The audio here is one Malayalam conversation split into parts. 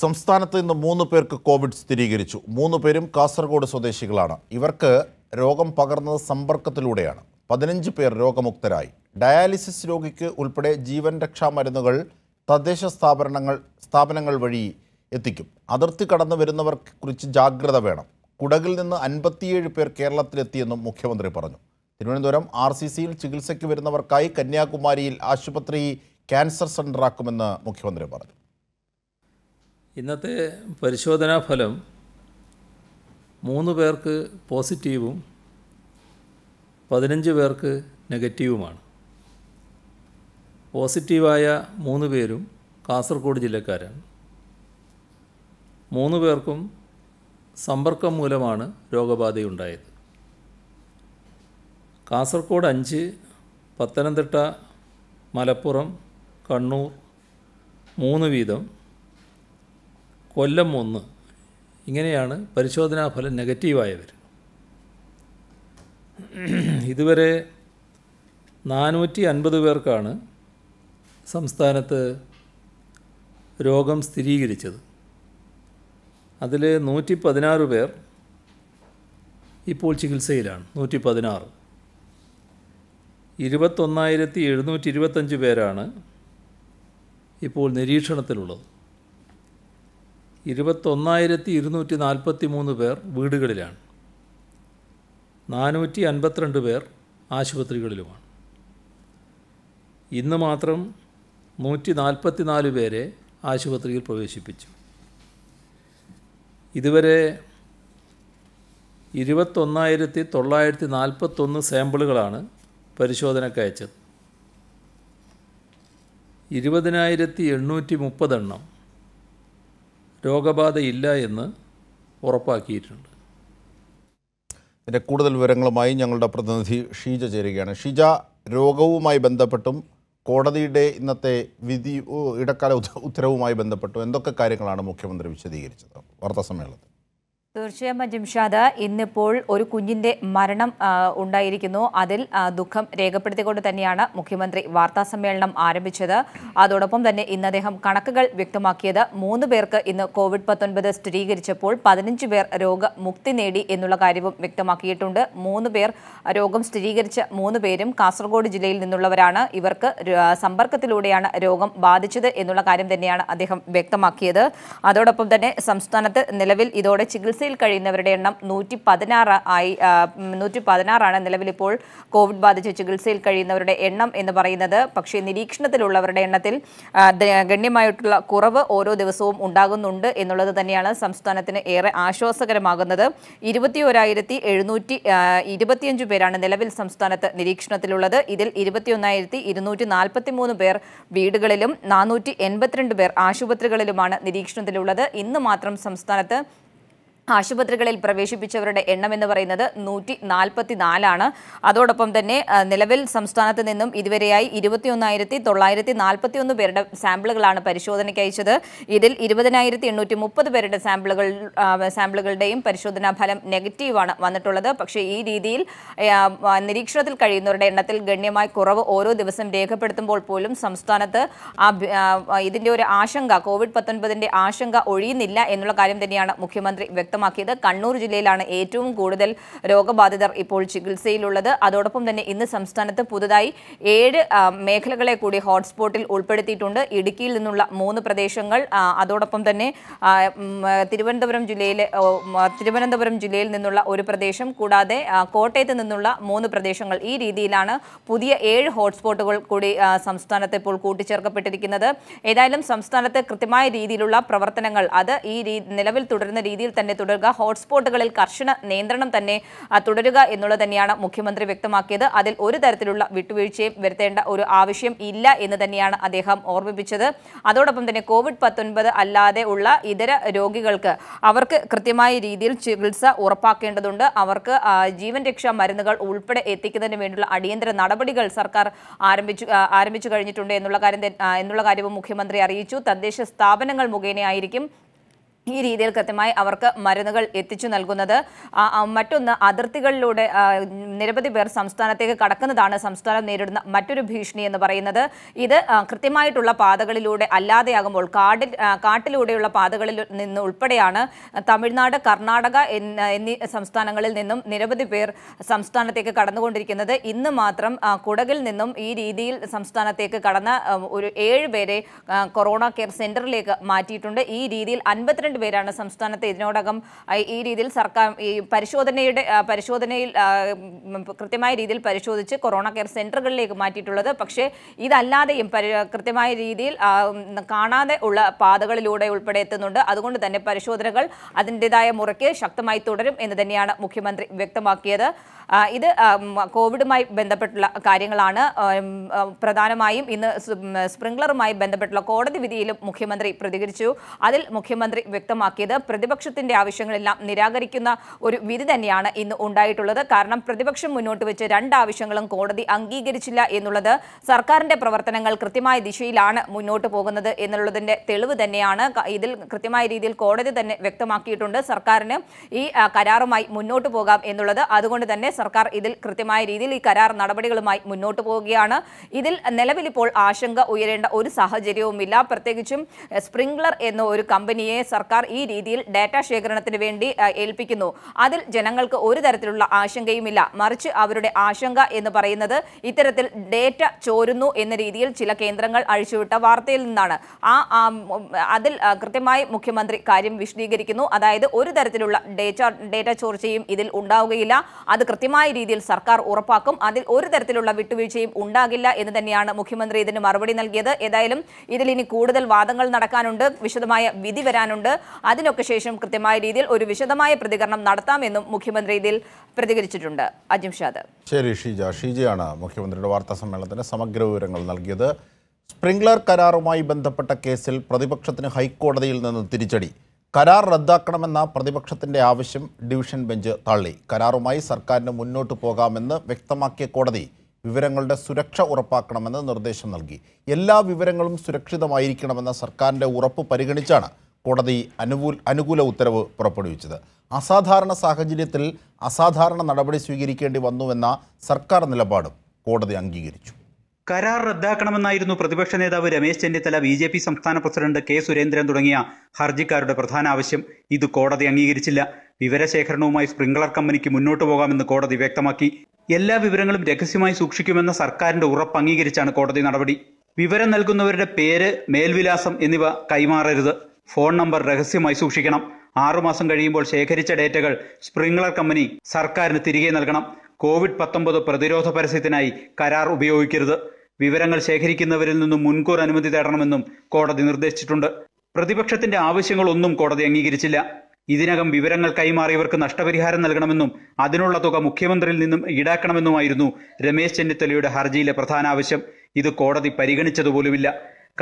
സംസ്ഥാനത്ത് ഇന്ന് മൂന്ന് പേർക്ക് കോവിഡ് സ്ഥിരീകരിച്ചു മൂന്ന് പേരും കാസർഗോഡ് സ്വദേശികളാണ് ഇവർക്ക് രോഗം പകർന്നത് സമ്പർക്കത്തിലൂടെയാണ് പതിനഞ്ച് പേർ രോഗമുക്തരായി ഡയാലിസിസ് രോഗിക്ക് ഉൾപ്പെടെ ജീവൻ രക്ഷാ മരുന്നുകൾ തദ്ദേശ സ്ഥാപനങ്ങൾ സ്ഥാപനങ്ങൾ വഴി എത്തിക്കും അതിർത്തി കടന്നു വരുന്നവർക്ക് കുറിച്ച് ജാഗ്രത വേണം കുടകിൽ നിന്ന് അൻപത്തിയേഴ് പേർ കേരളത്തിലെത്തിയെന്നും മുഖ്യമന്ത്രി പറഞ്ഞു തിരുവനന്തപുരം ആർ സി സിയിൽ ചികിത്സയ്ക്ക് വരുന്നവർക്കായി കന്യാകുമാരിയിൽ ആശുപത്രി ക്യാൻസർ സെൻ്ററാക്കുമെന്ന് മുഖ്യമന്ത്രി പറഞ്ഞു ഇന്നത്തെ പരിശോധനാ ഫലം മൂന്ന് പേർക്ക് പോസിറ്റീവും പതിനഞ്ച് പേർക്ക് നെഗറ്റീവുമാണ് പോസിറ്റീവായ മൂന്ന് പേരും കാസർഗോഡ് ജില്ലക്കാരാണ് മൂന്ന് പേർക്കും സമ്പർക്കം മൂലമാണ് രോഗബാധയുണ്ടായത് കാസർഗോഡ് അഞ്ച് പത്തനംതിട്ട മലപ്പുറം കണ്ണൂർ മൂന്ന് വീതം കൊല്ലം ഒന്ന് ഇങ്ങനെയാണ് പരിശോധനാഫലം നെഗറ്റീവായവർ ഇതുവരെ നാനൂറ്റി അൻപത് പേർക്കാണ് സംസ്ഥാനത്ത് രോഗം സ്ഥിരീകരിച്ചത് അതിൽ നൂറ്റി പതിനാറ് പേർ ഇപ്പോൾ ചികിത്സയിലാണ് നൂറ്റി പതിനാറ് ഇരുപത്തൊന്നായിരത്തി എഴുന്നൂറ്റി ഇരുപത്തഞ്ച് പേരാണ് ഇപ്പോൾ നിരീക്ഷണത്തിലുള്ളത് ഇരുപത്തൊന്നായിരത്തി ഇരുന്നൂറ്റി നാൽപ്പത്തി മൂന്ന് പേർ വീടുകളിലാണ് നാനൂറ്റി അൻപത്തിരണ്ട് പേർ ആശുപത്രികളിലുമാണ് ഇന്ന് മാത്രം നൂറ്റി നാൽപ്പത്തി നാല് പേരെ ആശുപത്രിയിൽ പ്രവേശിപ്പിച്ചു ഇതുവരെ ഇരുപത്തൊന്നായിരത്തി തൊള്ളായിരത്തി നാൽപ്പത്തൊന്ന് സാമ്പിളുകളാണ് പരിശോധനയ്ക്ക് അയച്ചത് ഇരുപതിനായിരത്തി എണ്ണൂറ്റി മുപ്പതെണ്ണം രോഗബാധയില്ല എന്ന് ഉറപ്പാക്കിയിട്ടുണ്ട് ഇതിൻ്റെ കൂടുതൽ വിവരങ്ങളുമായി ഞങ്ങളുടെ പ്രതിനിധി ഷീജ ചേരുകയാണ് ഷീജ രോഗവുമായി ബന്ധപ്പെട്ടും കോടതിയുടെ ഇന്നത്തെ വിധി ഇടക്കാല ഉത്തരവുമായി ബന്ധപ്പെട്ടു എന്തൊക്കെ കാര്യങ്ങളാണ് മുഖ്യമന്ത്രി വിശദീകരിച്ചത് വാർത്താ സമ്മേളനത്തിൽ തീർച്ചയായും ജിംഷാദ് ഇന്നിപ്പോൾ ഒരു കുഞ്ഞിന്റെ മരണം ഉണ്ടായിരിക്കുന്നു അതിൽ ദുഃഖം രേഖപ്പെടുത്തിക്കൊണ്ട് തന്നെയാണ് മുഖ്യമന്ത്രി വാർത്താ സമ്മേളനം ആരംഭിച്ചത് അതോടൊപ്പം തന്നെ ഇന്ന് അദ്ദേഹം കണക്കുകൾ വ്യക്തമാക്കിയത് മൂന്ന് പേർക്ക് ഇന്ന് കോവിഡ് പത്തൊൻപത് സ്ഥിരീകരിച്ചപ്പോൾ പതിനഞ്ച് പേർ രോഗമുക്തി നേടി എന്നുള്ള കാര്യവും വ്യക്തമാക്കിയിട്ടുണ്ട് മൂന്ന് പേർ രോഗം സ്ഥിരീകരിച്ച മൂന്ന് പേരും കാസർഗോഡ് ജില്ലയിൽ നിന്നുള്ളവരാണ് ഇവർക്ക് സമ്പർക്കത്തിലൂടെയാണ് രോഗം ബാധിച്ചത് എന്നുള്ള കാര്യം തന്നെയാണ് അദ്ദേഹം വ്യക്തമാക്കിയത് അതോടൊപ്പം തന്നെ സംസ്ഥാനത്ത് നിലവിൽ ഇതോടെ ചികിത്സ ചികിത്സയിൽ കഴിയുന്നവരുടെ എണ്ണം നൂറ്റി പതിനാറ് ആയി നൂറ്റി പതിനാറാണ് നിലവിലിപ്പോൾ കോവിഡ് ബാധിച്ച് ചികിത്സയിൽ കഴിയുന്നവരുടെ എണ്ണം എന്ന് പറയുന്നത് പക്ഷേ നിരീക്ഷണത്തിലുള്ളവരുടെ എണ്ണത്തിൽ ഗണ്യമായിട്ടുള്ള കുറവ് ഓരോ ദിവസവും ഉണ്ടാകുന്നുണ്ട് എന്നുള്ളത് തന്നെയാണ് സംസ്ഥാനത്തിന് ഏറെ ആശ്വാസകരമാകുന്നത് ഇരുപത്തിയൊരായിരത്തി എഴുന്നൂറ്റി ഇരുപത്തിയഞ്ച് പേരാണ് നിലവിൽ സംസ്ഥാനത്ത് നിരീക്ഷണത്തിലുള്ളത് ഇതിൽ ഇരുപത്തിയൊന്നായിരത്തി ഇരുന്നൂറ്റി നാൽപ്പത്തി മൂന്ന് പേർ വീടുകളിലും നാനൂറ്റി എൺപത്തിരണ്ട് പേർ ആശുപത്രികളിലുമാണ് നിരീക്ഷണത്തിലുള്ളത് ഇന്ന് മാത്രം സംസ്ഥാനത്ത് ആശുപത്രികളിൽ പ്രവേശിപ്പിച്ചവരുടെ എണ്ണം എന്ന് പറയുന്നത് നൂറ്റി നാൽപ്പത്തി നാലാണ് അതോടൊപ്പം തന്നെ നിലവിൽ സംസ്ഥാനത്ത് നിന്നും ഇതുവരെയായി ഇരുപത്തിയൊന്നായിരത്തി തൊള്ളായിരത്തി നാൽപ്പത്തി ഒന്ന് പേരുടെ സാമ്പിളുകളാണ് പരിശോധനയ്ക്ക് അയച്ചത് ഇതിൽ ഇരുപതിനായിരത്തി എണ്ണൂറ്റി മുപ്പത് പേരുടെ സാമ്പിളുകൾ സാമ്പിളുകളുടെയും പരിശോധനാ ഫലം നെഗറ്റീവാണ് വന്നിട്ടുള്ളത് പക്ഷേ ഈ രീതിയിൽ നിരീക്ഷണത്തിൽ കഴിയുന്നവരുടെ എണ്ണത്തിൽ ഗണ്യമായ കുറവ് ഓരോ ദിവസം രേഖപ്പെടുത്തുമ്പോൾ പോലും സംസ്ഥാനത്ത് ഇതിൻ്റെ ഒരു ആശങ്ക കോവിഡ് പത്തൊൻപതിൻ്റെ ആശങ്ക ഒഴിയുന്നില്ല എന്നുള്ള കാര്യം തന്നെയാണ് മുഖ്യമന്ത്രി വ്യക്തം വ്യക്തമാക്കിയത് കണ്ണൂർ ജില്ലയിലാണ് ഏറ്റവും കൂടുതൽ രോഗബാധിതർ ഇപ്പോൾ ചികിത്സയിലുള്ളത് അതോടൊപ്പം തന്നെ ഇന്ന് സംസ്ഥാനത്ത് പുതുതായി ഏഴ് മേഖലകളെ കൂടി ഹോട്ട്സ്പോട്ടിൽ ഉൾപ്പെടുത്തിയിട്ടുണ്ട് ഇടുക്കിയിൽ നിന്നുള്ള മൂന്ന് പ്രദേശങ്ങൾ അതോടൊപ്പം തന്നെ തിരുവനന്തപുരം ജില്ലയിലെ തിരുവനന്തപുരം ജില്ലയിൽ നിന്നുള്ള ഒരു പ്രദേശം കൂടാതെ കോട്ടയത്ത് നിന്നുള്ള മൂന്ന് പ്രദേശങ്ങൾ ഈ രീതിയിലാണ് പുതിയ ഏഴ് ഹോട്ട്സ്പോട്ടുകൾ കൂടി സംസ്ഥാനത്ത് ഇപ്പോൾ കൂട്ടിച്ചേർക്കപ്പെട്ടിരിക്കുന്നത് ഏതായാലും സംസ്ഥാനത്ത് കൃത്യമായ രീതിയിലുള്ള പ്രവർത്തനങ്ങൾ അത് ഈ നിലവിൽ തുടരുന്ന രീതിയിൽ തന്നെ തുടരും തുടരുക ഹോട്ട്സ്പോട്ടുകളിൽ കർശന നിയന്ത്രണം തന്നെ തുടരുക എന്നുള്ളത് തന്നെയാണ് മുഖ്യമന്ത്രി വ്യക്തമാക്കിയത് അതിൽ ഒരു തരത്തിലുള്ള വിട്ടുവീഴ്ചയും വരുത്തേണ്ട ഒരു ആവശ്യം ഇല്ല എന്ന് തന്നെയാണ് അദ്ദേഹം ഓർമ്മിപ്പിച്ചത് അതോടൊപ്പം തന്നെ കോവിഡ് പത്തൊൻപത് അല്ലാതെ ഉള്ള ഇതര രോഗികൾക്ക് അവർക്ക് കൃത്യമായ രീതിയിൽ ചികിത്സ ഉറപ്പാക്കേണ്ടതുണ്ട് അവർക്ക് ജീവൻ രക്ഷാ മരുന്നുകൾ ഉൾപ്പെടെ എത്തിക്കുന്നതിന് വേണ്ടിയുള്ള അടിയന്തര നടപടികൾ സർക്കാർ ആരംഭിച്ചു ആരംഭിച്ചു കഴിഞ്ഞിട്ടുണ്ട് എന്നുള്ള കാര്യം എന്നുള്ള കാര്യവും മുഖ്യമന്ത്രി അറിയിച്ചു തദ്ദേശ സ്ഥാപനങ്ങൾ മുഖേനയായിരിക്കും ഈ രീതിയിൽ കൃത്യമായി അവർക്ക് മരുന്നുകൾ എത്തിച്ചു നൽകുന്നത് മറ്റൊന്ന് അതിർത്തികളിലൂടെ നിരവധി പേർ സംസ്ഥാനത്തേക്ക് കടക്കുന്നതാണ് സംസ്ഥാനം നേരിടുന്ന മറ്റൊരു ഭീഷണി എന്ന് പറയുന്നത് ഇത് കൃത്യമായിട്ടുള്ള പാതകളിലൂടെ അല്ലാതെയാകുമ്പോൾ കാട് കാട്ടിലൂടെയുള്ള പാതകളിൽ നിന്ന് ഉൾപ്പെടെയാണ് തമിഴ്നാട് കർണാടക എന്നീ സംസ്ഥാനങ്ങളിൽ നിന്നും നിരവധി പേർ സംസ്ഥാനത്തേക്ക് കടന്നുകൊണ്ടിരിക്കുന്നത് ഇന്ന് മാത്രം കുടകിൽ നിന്നും ഈ രീതിയിൽ സംസ്ഥാനത്തേക്ക് കടന്ന ഒരു ഏഴ് പേരെ കൊറോണ കെയർ സെന്ററിലേക്ക് മാറ്റിയിട്ടുണ്ട് ഈ രീതിയിൽ അൻപത്തിരണ്ട് പന്ത്രണ്ട് പേരാണ് സംസ്ഥാനത്ത് ഇതിനോടകം ഈ രീതിയിൽ സർക്കാർ ഈ പരിശോധനയുടെ പരിശോധനയിൽ കൃത്യമായ രീതിയിൽ പരിശോധിച്ച് കൊറോണ കെയർ സെൻ്ററുകളിലേക്ക് മാറ്റിയിട്ടുള്ളത് പക്ഷേ ഇതല്ലാതെയും കൃത്യമായ രീതിയിൽ കാണാതെ ഉള്ള പാതകളിലൂടെ ഉൾപ്പെടെ എത്തുന്നുണ്ട് അതുകൊണ്ട് തന്നെ പരിശോധനകൾ അതിൻ്റെതായ മുറയ്ക്ക് ശക്തമായി തുടരും എന്ന് തന്നെയാണ് മുഖ്യമന്ത്രി വ്യക്തമാക്കിയത് ഇത് കോവിഡുമായി ബന്ധപ്പെട്ടുള്ള കാര്യങ്ങളാണ് പ്രധാനമായും ഇന്ന് സ്പ്രിംഗ്ലറുമായി ബന്ധപ്പെട്ടുള്ള കോടതി വിധിയിലും മുഖ്യമന്ത്രി പ്രതികരിച്ചു അതിൽ മുഖ്യമന്ത്രി വ്യക്തം വ്യക്തമാക്കിയത് പ്രതിപക്ഷത്തിന്റെ ആവശ്യങ്ങളെല്ലാം നിരാകരിക്കുന്ന ഒരു വിധി തന്നെയാണ് ഇന്ന് ഉണ്ടായിട്ടുള്ളത് കാരണം പ്രതിപക്ഷം മുന്നോട്ട് വെച്ച് രണ്ട് ആവശ്യങ്ങളും കോടതി അംഗീകരിച്ചില്ല എന്നുള്ളത് സർക്കാരിന്റെ പ്രവർത്തനങ്ങൾ കൃത്യമായ ദിശയിലാണ് മുന്നോട്ട് പോകുന്നത് എന്നുള്ളതിന്റെ തെളിവ് തന്നെയാണ് ഇതിൽ കൃത്യമായ രീതിയിൽ കോടതി തന്നെ വ്യക്തമാക്കിയിട്ടുണ്ട് സർക്കാരിന് ഈ കരാറുമായി മുന്നോട്ട് പോകാം എന്നുള്ളത് അതുകൊണ്ട് തന്നെ സർക്കാർ ഇതിൽ കൃത്യമായ രീതിയിൽ ഈ കരാർ നടപടികളുമായി മുന്നോട്ട് പോവുകയാണ് ഇതിൽ നിലവിലിപ്പോൾ ആശങ്ക ഉയരേണ്ട ഒരു സാഹചര്യവുമില്ല പ്രത്യേകിച്ചും സ്പ്രിംഗ്ലർ എന്ന ഒരു കമ്പനിയെ സർക്കാർ സർക്കാർ ഈ രീതിയിൽ ഡാറ്റ ശേഖരണത്തിന് വേണ്ടി ഏൽപ്പിക്കുന്നു അതിൽ ജനങ്ങൾക്ക് ഒരു തരത്തിലുള്ള ആശങ്കയുമില്ല മറിച്ച് അവരുടെ ആശങ്ക എന്ന് പറയുന്നത് ഇത്തരത്തിൽ ഡേറ്റ ചോരുന്നു എന്ന രീതിയിൽ ചില കേന്ദ്രങ്ങൾ അഴിച്ചുവിട്ട വാർത്തയിൽ നിന്നാണ് ആ അതിൽ കൃത്യമായി മുഖ്യമന്ത്രി കാര്യം വിശദീകരിക്കുന്നു അതായത് ഒരു തരത്തിലുള്ള ഡേറ്റ ഡേറ്റ ചോർച്ചയും ഇതിൽ ഉണ്ടാവുകയില്ല അത് കൃത്യമായ രീതിയിൽ സർക്കാർ ഉറപ്പാക്കും അതിൽ ഒരു തരത്തിലുള്ള വിട്ടുവീഴ്ചയും ഉണ്ടാകില്ല എന്ന് തന്നെയാണ് മുഖ്യമന്ത്രി ഇതിന് മറുപടി നൽകിയത് ഏതായാലും ഇതിൽ ഇനി കൂടുതൽ വാദങ്ങൾ നടക്കാനുണ്ട് വിശദമായ വിധി വരാനുണ്ട് അതിനൊക്കെ ശേഷം കൃത്യമായ രീതിയിൽ ഒരു വിശദമായ പ്രതികരണം നടത്താമെന്നും മുഖ്യമന്ത്രി ഇതിൽ പ്രതികരിച്ചിട്ടുണ്ട് ഷാദ് ശരി ഷീജ ഷീജയാണ് മുഖ്യമന്ത്രിയുടെ വാർത്താ സമ്മേളനത്തിന് സമഗ്ര വിവരങ്ങൾ നൽകിയത് സ്പ്രിംഗ്ലർ കരാറുമായി ബന്ധപ്പെട്ട കേസിൽ പ്രതിപക്ഷത്തിന് ഹൈക്കോടതിയിൽ നിന്ന് തിരിച്ചടി കരാർ റദ്ദാക്കണമെന്ന പ്രതിപക്ഷത്തിൻ്റെ ആവശ്യം ഡിവിഷൻ ബെഞ്ച് തള്ളി കരാറുമായി സർക്കാരിന് മുന്നോട്ട് പോകാമെന്ന് വ്യക്തമാക്കിയ കോടതി വിവരങ്ങളുടെ സുരക്ഷ ഉറപ്പാക്കണമെന്ന് നിർദ്ദേശം നൽകി എല്ലാ വിവരങ്ങളും സുരക്ഷിതമായിരിക്കണമെന്ന സർക്കാരിൻ്റെ ഉറപ്പ് പരിഗണിച്ചാണ് കോടതി അനുകൂല അനുകൂല ഉത്തരവ് പുറപ്പെടുവിച്ചത് അസാധാരണ സാഹചര്യത്തിൽ അസാധാരണ നടപടി സ്വീകരിക്കേണ്ടി വന്നുവെന്ന സർക്കാർ നിലപാടും കോടതി അംഗീകരിച്ചു കരാർ റദ്ദാക്കണമെന്നായിരുന്നു പ്രതിപക്ഷ നേതാവ് Ramesh Chennithala B J P സംസ്ഥാന പ്രസിഡന്റ് കെ സുരേന്ദ്രൻ തുടങ്ങിയ ഹർജിക്കാരുടെ പ്രധാന ആവശ്യം ഇത് കോടതി അംഗീകരിച്ചില്ല വിവരശേഖരണവുമായി സ്പ്രിംഗ്ലർ കമ്പനിക്ക് മുന്നോട്ടു പോകാമെന്ന് കോടതി വ്യക്തമാക്കി എല്ലാ വിവരങ്ങളും രഹസ്യമായി സൂക്ഷിക്കുമെന്ന സർക്കാരിന്റെ ഉറപ്പ് അംഗീകരിച്ചാണ് കോടതി നടപടി വിവരം നൽകുന്നവരുടെ പേര് മേൽവിലാസം എന്നിവ കൈമാറരുത് ഫോൺ നമ്പർ രഹസ്യമായി സൂക്ഷിക്കണം ആറുമാസം കഴിയുമ്പോൾ ശേഖരിച്ച ഡേറ്റകൾ സ്പ്രിംഗ്ലർ കമ്പനി സർക്കാരിന് തിരികെ നൽകണം കോവിഡ് പത്തൊമ്പത് പ്രതിരോധ പരസ്യത്തിനായി കരാർ ഉപയോഗിക്കരുത് വിവരങ്ങൾ ശേഖരിക്കുന്നവരിൽ നിന്നും മുൻകൂർ അനുമതി തേടണമെന്നും കോടതി നിർദ്ദേശിച്ചിട്ടുണ്ട് പ്രതിപക്ഷത്തിന്റെ ആവശ്യങ്ങളൊന്നും കോടതി അംഗീകരിച്ചില്ല ഇതിനകം വിവരങ്ങൾ കൈമാറിയവർക്ക് നഷ്ടപരിഹാരം നൽകണമെന്നും അതിനുള്ള തുക മുഖ്യമന്ത്രിയിൽ നിന്നും ഈടാക്കണമെന്നുമായിരുന്നു രമേശ് ചെന്നിത്തലയുടെ ഹർജിയിലെ പ്രധാന ആവശ്യം ഇത് കോടതി പരിഗണിച്ചതുപോലുമില്ല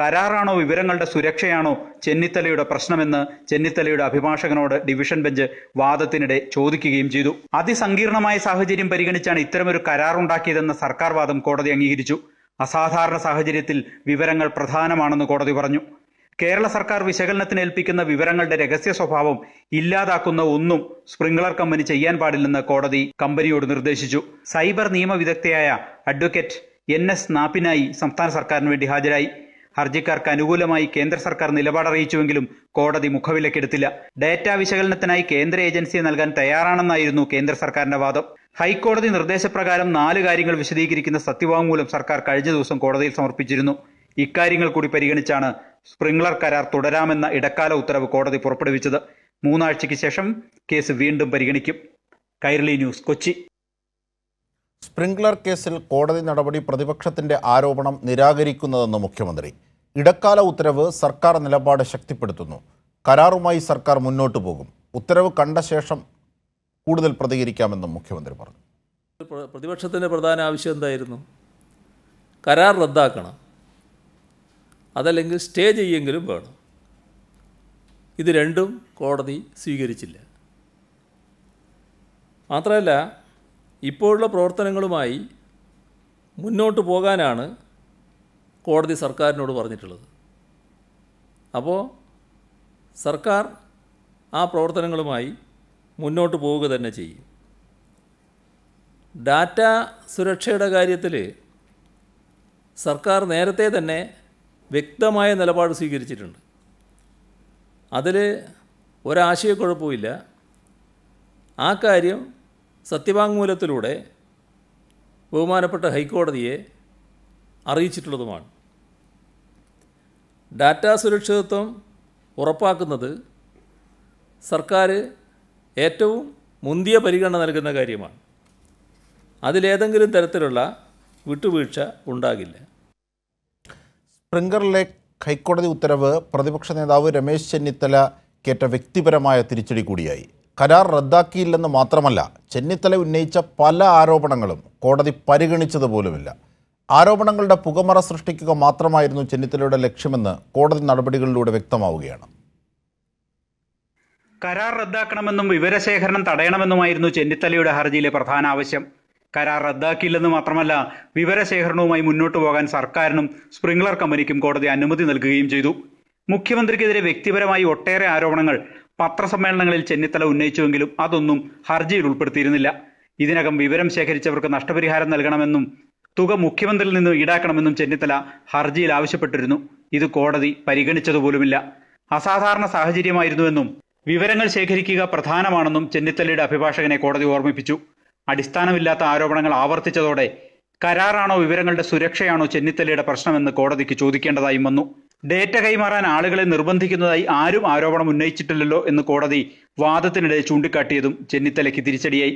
കരാറാണോ വിവരങ്ങളുടെ സുരക്ഷയാണോ ചെന്നിത്തലയുടെ പ്രശ്നമെന്ന് ചെന്നിത്തലയുടെ അഭിഭാഷകനോട് ഡിവിഷൻ ബെഞ്ച് വാദത്തിനിടെ ചോദിക്കുകയും ചെയ്തു അതിസങ്കീർണമായ സാഹചര്യം പരിഗണിച്ചാണ് ഇത്തരമൊരു കരാറുണ്ടാക്കിയതെന്ന സർക്കാർ വാദം കോടതി അംഗീകരിച്ചു അസാധാരണ സാഹചര്യത്തിൽ വിവരങ്ങൾ പ്രധാനമാണെന്ന് കോടതി പറഞ്ഞു കേരള സർക്കാർ വിശകലനത്തിന് ഏൽപ്പിക്കുന്ന വിവരങ്ങളുടെ രഹസ്യ സ്വഭാവം ഇല്ലാതാക്കുന്ന ഒന്നും സ്പ്രിംഗ്ലർ കമ്പനി ചെയ്യാൻ പാടില്ലെന്ന് കോടതി കമ്പനിയോട് നിർദ്ദേശിച്ചു സൈബർ നിയമ അഡ്വക്കേറ്റ് എൻ എസ് നാപ്പിനായി സംസ്ഥാന സർക്കാരിന് വേണ്ടി ഹാജരായി ഹർജിക്കാർക്ക് അനുകൂലമായി കേന്ദ്ര സർക്കാർ നിലപാടറിയിച്ചുവെങ്കിലും കോടതി മുഖവിലക്കെടുത്തില്ല ഡാറ്റ വിശകലനത്തിനായി കേന്ദ്ര ഏജൻസി നൽകാൻ തയ്യാറാണെന്നായിരുന്നു കേന്ദ്ര സർക്കാരിന്റെ വാദം ഹൈക്കോടതി നിർദ്ദേശപ്രകാരം നാല് കാര്യങ്ങൾ വിശദീകരിക്കുന്ന സത്യവാങ്മൂലം സർക്കാർ കഴിഞ്ഞ ദിവസം കോടതിയിൽ സമർപ്പിച്ചിരുന്നു ഇക്കാര്യങ്ങൾ കൂടി പരിഗണിച്ചാണ് സ്പ്രിംഗ്ലർ കരാർ തുടരാമെന്ന ഇടക്കാല ഉത്തരവ് കോടതി പുറപ്പെടുവിച്ചത് മൂന്നാഴ്ചയ്ക്ക് ശേഷം കേസ് വീണ്ടും പരിഗണിക്കും കൈരളി ന്യൂസ് കൊച്ചി സ്പ്രിംഗ്ലർ കേസിൽ കോടതി നടപടി പ്രതിപക്ഷത്തിന്റെ ആരോപണം നിരാകരിക്കുന്നതെന്ന് മുഖ്യമന്ത്രി ഇടക്കാല ഉത്തരവ് സർക്കാർ നിലപാട് ശക്തിപ്പെടുത്തുന്നു കരാറുമായി സർക്കാർ മുന്നോട്ടു പോകും ഉത്തരവ് കണ്ട ശേഷം കൂടുതൽ പ്രതികരിക്കാമെന്നും മുഖ്യമന്ത്രി പറഞ്ഞു പ്രതിപക്ഷത്തിൻ്റെ പ്രധാന ആവശ്യം എന്തായിരുന്നു കരാർ റദ്ദാക്കണം അതല്ലെങ്കിൽ സ്റ്റേ ചെയ്യെങ്കിലും വേണം ഇത് രണ്ടും കോടതി സ്വീകരിച്ചില്ല മാത്രമല്ല ഇപ്പോഴുള്ള പ്രവർത്തനങ്ങളുമായി മുന്നോട്ട് പോകാനാണ് കോടതി സർക്കാരിനോട് പറഞ്ഞിട്ടുള്ളത് അപ്പോൾ സർക്കാർ ആ പ്രവർത്തനങ്ങളുമായി മുന്നോട്ട് പോവുക തന്നെ ചെയ്യും ഡാറ്റ സുരക്ഷയുടെ കാര്യത്തിൽ സർക്കാർ നേരത്തെ തന്നെ വ്യക്തമായ നിലപാട് സ്വീകരിച്ചിട്ടുണ്ട് അതിൽ ഒരാശയക്കുഴപ്പമില്ല ആ കാര്യം സത്യവാങ്മൂലത്തിലൂടെ ബഹുമാനപ്പെട്ട ഹൈക്കോടതിയെ അറിയിച്ചിട്ടുള്ളതുമാണ് ഡാറ്റാ സുരക്ഷിതത്വം ഉറപ്പാക്കുന്നത് സർക്കാർ ഏറ്റവും മുന്തിയ പരിഗണന നൽകുന്ന കാര്യമാണ് അതിലേതെങ്കിലും തരത്തിലുള്ള വിട്ടുവീഴ്ച ഉണ്ടാകില്ല സ്പ്രിങ്കറിലെ ഹൈക്കോടതി ഉത്തരവ് പ്രതിപക്ഷ നേതാവ് രമേശ് ചെന്നിത്തല കേട്ട വ്യക്തിപരമായ തിരിച്ചടി കൂടിയായി കരാർ റദ്ദാക്കിയില്ലെന്ന് മാത്രമല്ല ചെന്നിത്തല ഉന്നയിച്ച പല ആരോപണങ്ങളും കോടതി പരിഗണിച്ചതുപോലുമില്ല ആരോപണങ്ങളുടെ പുകമറ സൃഷ്ടിക്കുക മാത്രമായിരുന്നു ചെന്നിത്തലയുടെ ലക്ഷ്യമെന്ന് കോടതി നടപടികളിലൂടെ വ്യക്തമാവുകയാണ് കരാർ റദ്ദാക്കണമെന്നും വിവരശേഖരണം തടയണമെന്നുമായിരുന്നു ചെന്നിത്തലയുടെ ഹർജിയിലെ പ്രധാന ആവശ്യം കരാർ റദ്ദാക്കിയില്ലെന്ന് മാത്രമല്ല വിവരശേഖരണവുമായി മുന്നോട്ടു പോകാൻ സർക്കാരിനും സ്പ്രിംഗ്ലർ കമ്പനിക്കും കോടതി അനുമതി നൽകുകയും ചെയ്തു മുഖ്യമന്ത്രിക്കെതിരെ വ്യക്തിപരമായി ഒട്ടേറെ ആരോപണങ്ങൾ പത്രസമ്മേളനങ്ങളിൽ ചെന്നിത്തല ഉന്നയിച്ചുവെങ്കിലും അതൊന്നും ഹർജിയിൽ ഉൾപ്പെടുത്തിയിരുന്നില്ല ഇതിനകം വിവരം ശേഖരിച്ചവർക്ക് നഷ്ടപരിഹാരം നൽകണമെന്നും തുക മുഖ്യമന്ത്രിയിൽ നിന്ന് ഈടാക്കണമെന്നും ചെന്നിത്തല ഹർജിയിൽ ആവശ്യപ്പെട്ടിരുന്നു ഇത് കോടതി പരിഗണിച്ചതുപോലുമില്ല അസാധാരണ സാഹചര്യമായിരുന്നുവെന്നും വിവരങ്ങൾ ശേഖരിക്കുക പ്രധാനമാണെന്നും ചെന്നിത്തലയുടെ അഭിഭാഷകനെ കോടതി ഓർമ്മിപ്പിച്ചു അടിസ്ഥാനമില്ലാത്ത ആരോപണങ്ങൾ ആവർത്തിച്ചതോടെ കരാറാണോ വിവരങ്ങളുടെ സുരക്ഷയാണോ ചെന്നിത്തലയുടെ പ്രശ്നമെന്ന് കോടതിക്ക് ചോദിക്കേണ്ടതായും വന്നു ഡേറ്റ കൈമാറാൻ ആളുകളെ നിർബന്ധിക്കുന്നതായി ആരും ആരോപണം ഉന്നയിച്ചിട്ടില്ലല്ലോ എന്ന് കോടതി വാദത്തിനിടെ ചൂണ്ടിക്കാട്ടിയതും ചെന്നിത്തലയ്ക്ക് തിരിച്ചടിയായി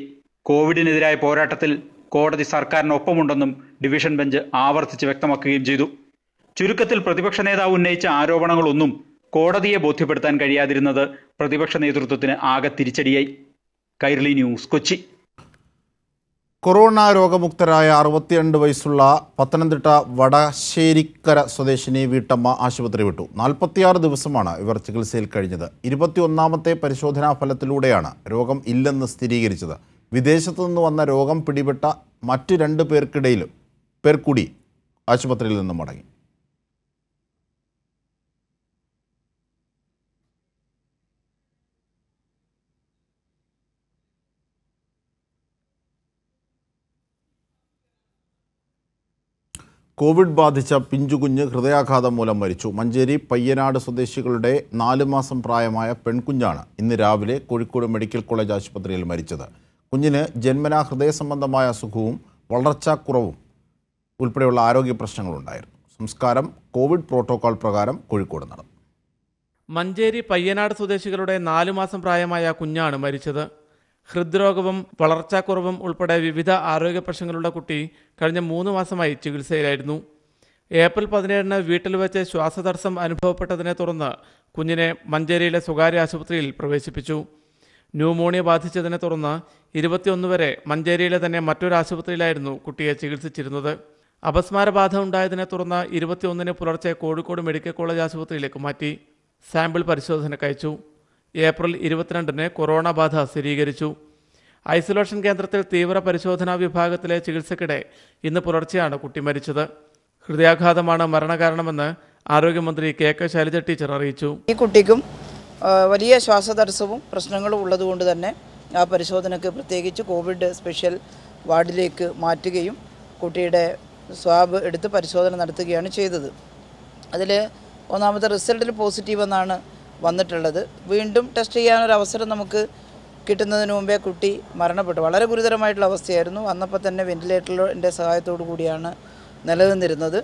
കോവിഡിനെതിരായ പോരാട്ടത്തിൽ കോടതി സർക്കാരിനൊപ്പമുണ്ടെന്നും ഡിവിഷൻ ബെഞ്ച് ആവർത്തിച്ച് വ്യക്തമാക്കുകയും ചെയ്തു ചുരുക്കത്തിൽ പ്രതിപക്ഷ നേതാവ് ഉന്നയിച്ച ആരോപണങ്ങളൊന്നും കോടതിയെ ബോധ്യപ്പെടുത്താൻ കഴിയാതിരുന്നത് പ്രതിപക്ഷ നേതൃത്വത്തിന് ആകെ തിരിച്ചടിയായി കൈരളി ന്യൂസ് കൊച്ചി കൊറോണ രോഗമുക്തരായ അറുപത്തിരണ്ട് വയസ്സുള്ള പത്തനംതിട്ട വടശ്ശേരിക്കര സ്വദേശിനി വീട്ടമ്മ ആശുപത്രി വിട്ടു നാൽപ്പത്തിയാറ് ദിവസമാണ് ഇവർ ചികിത്സയിൽ കഴിഞ്ഞത് ഇരുപത്തിയൊന്നാമത്തെ പരിശോധനാ ഫലത്തിലൂടെയാണ് രോഗം ഇല്ലെന്ന് സ്ഥിരീകരിച്ചത് വിദേശത്തു നിന്ന് വന്ന രോഗം പിടിപെട്ട മറ്റു രണ്ട് പേർക്കിടയിലും പേർ കൂടി ആശുപത്രിയിൽ നിന്ന് മടങ്ങി കോവിഡ് ബാധിച്ച പിഞ്ചുകുഞ്ഞ് ഹൃദയാഘാതം മൂലം മരിച്ചു മഞ്ചേരി പയ്യനാട് സ്വദേശികളുടെ നാലു മാസം പ്രായമായ പെൺകുഞ്ഞാണ് ഇന്ന് രാവിലെ കോഴിക്കോട് മെഡിക്കൽ കോളേജ് ആശുപത്രിയിൽ മരിച്ചത് കുഞ്ഞിന് ജന്മനാ ഹൃദയ സംബന്ധമായ അസുഖവും വളർച്ചാക്കുറവും ഉൾപ്പെടെയുള്ള ആരോഗ്യ പ്രശ്നങ്ങളുണ്ടായിരുന്നു സംസ്കാരം കോവിഡ് പ്രോട്ടോകോൾ പ്രകാരം കോഴിക്കോട് നടന്നു മഞ്ചേരി പയ്യനാട് സ്വദേശികളുടെ നാലു മാസം പ്രായമായ കുഞ്ഞാണ് മരിച്ചത് ഹൃദ്രോഗവും വളർച്ചാക്കുറവും ഉൾപ്പെടെ വിവിധ ആരോഗ്യ പ്രശ്നങ്ങളുള്ള കുട്ടി കഴിഞ്ഞ മൂന്ന് മാസമായി ചികിത്സയിലായിരുന്നു ഏപ്രിൽ പതിനേഴിന് വീട്ടിൽ വെച്ച് ശ്വാസതടസ്സം അനുഭവപ്പെട്ടതിനെ തുടർന്ന് കുഞ്ഞിനെ മഞ്ചേരിയിലെ സ്വകാര്യ ആശുപത്രിയിൽ പ്രവേശിപ്പിച്ചു ന്യൂമോണിയ ബാധിച്ചതിനെ തുടർന്ന് ഇരുപത്തിയൊന്ന് വരെ മഞ്ചേരിയിലെ തന്നെ മറ്റൊരു ആശുപത്രിയിലായിരുന്നു കുട്ടിയെ ചികിത്സിച്ചിരുന്നത് അപസ്മാരബാധ ഉണ്ടായതിനെ തുടർന്ന് ഇരുപത്തിയൊന്നിന് പുലർച്ചെ കോഴിക്കോട് മെഡിക്കൽ കോളേജ് ആശുപത്രിയിലേക്ക് മാറ്റി സാമ്പിൾ പരിശോധനയ്ക്ക് അയച്ചു ഏപ്രിൽ ഇരുപത്തിരണ്ടിന് കൊറോണ ബാധ സ്ഥിരീകരിച്ചു ഐസൊലേഷൻ കേന്ദ്രത്തിൽ തീവ്ര പരിശോധനാ വിഭാഗത്തിലെ ചികിത്സക്കിടെ ഇന്ന് പുലർച്ചെയാണ് കുട്ടി മരിച്ചത് ഹൃദയാഘാതമാണ് മരണകാരണമെന്ന് ആരോഗ്യമന്ത്രി കെ കെ ശൈലജ ടീച്ചർ അറിയിച്ചു ഈ കുട്ടിക്കും വലിയ ശ്വാസതടസ്സവും പ്രശ്നങ്ങളും ഉള്ളതുകൊണ്ട് തന്നെ ആ പരിശോധനയ്ക്ക് പ്രത്യേകിച്ച് കോവിഡ് സ്പെഷ്യൽ വാർഡിലേക്ക് മാറ്റുകയും കുട്ടിയുടെ സ്വാബ് എടുത്ത് പരിശോധന നടത്തുകയാണ് ചെയ്തത് അതിൽ ഒന്നാമത്തെ റിസൾട്ടിൽ പോസിറ്റീവ് എന്നാണ് വന്നിട്ടുള്ളത് വീണ്ടും ടെസ്റ്റ് ചെയ്യാനൊരു അവസരം നമുക്ക് കിട്ടുന്നതിന് മുമ്പേ കുട്ടി മരണപ്പെട്ടു വളരെ ഗുരുതരമായിട്ടുള്ള അവസ്ഥയായിരുന്നു വന്നപ്പോൾ തന്നെ വെന്റിലേറ്ററിൻ്റെ സഹായത്തോടു കൂടിയാണ് നിലനിന്നിരുന്നത്